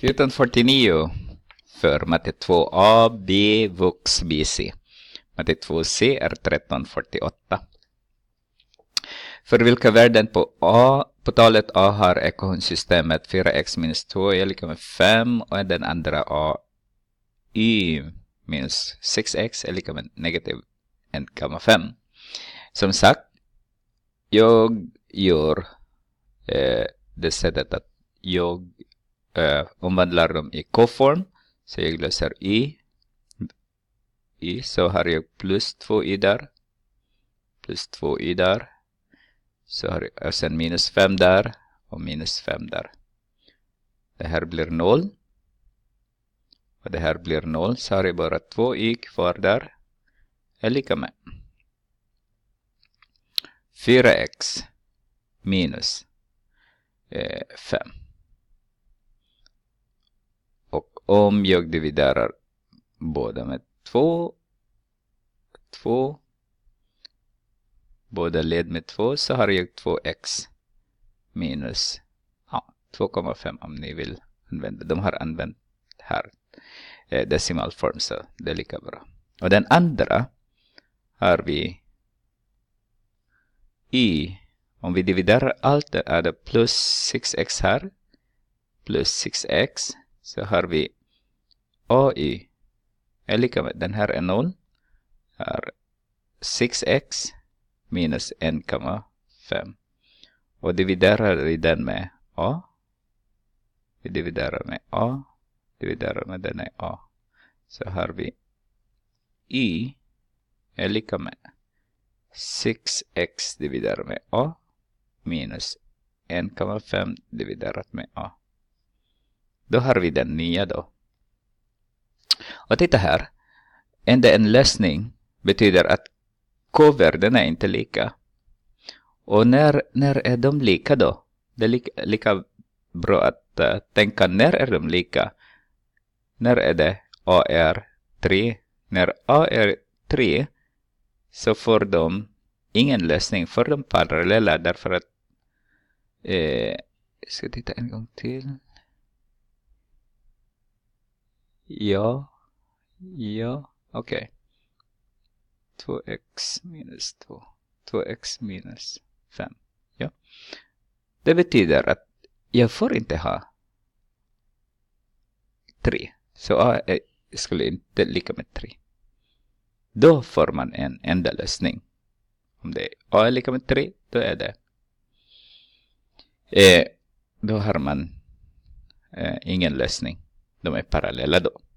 1449 för matte 2a, b, vux, bc. Matte 2c är 1348. För vilka värden på a, på talet a har ekvationssystemet 4x minus 2 är e lika med 5 och den andra a y minus 6x är e lika med negativ 1,5. Som sagt, jag gör eh, det sättet att jag eh, omvandlar dem i k-form. Så jag löser i. i. Så har jag plus 2i där. Plus 2i där. Så har jag, och sen minus 5 där och minus 5 där. Det här blir 0. Och det här blir 0. Så har jag bara 2i kvar där. Är lika med. 4x minus eh, om jag dividerar båda med 2, 2, båda led med 2 så har jag 2x minus ja, 2,5 om ni vill använda. De har använt här eh, decimalform så det är lika bra. Och den andra har vi i, om vi dividerar allt, är det plus 6x här, plus 6x, så har vi AI är lika med, den här är noll, är 6x minus 1,5. Och dividerar vi den med A. Vi dividerar med A. Dividerar med den med A. Så har vi I är lika med 6x dividerat med A minus 1,5 dividerat med A. Då har vi den nya då. Och titta här. Ända en lösning betyder att k-värdena är inte lika. Och när, när är de lika då? Det är lika, lika bra att uh, tänka när är de lika? När är det AR3? När AR3 så får de ingen lösning för de parallella därför att... Eh, jag ska titta en gång till. Ja. Ja, okej. Okay. 2x minus 2. 2x minus 5. Ja. Det betyder att jag får inte ha 3. Så a är, skulle inte lika med 3. Då får man en enda lösning. Om det är a är lika med 3, då är det. Eh, då har man eh, ingen lösning. De är parallella då.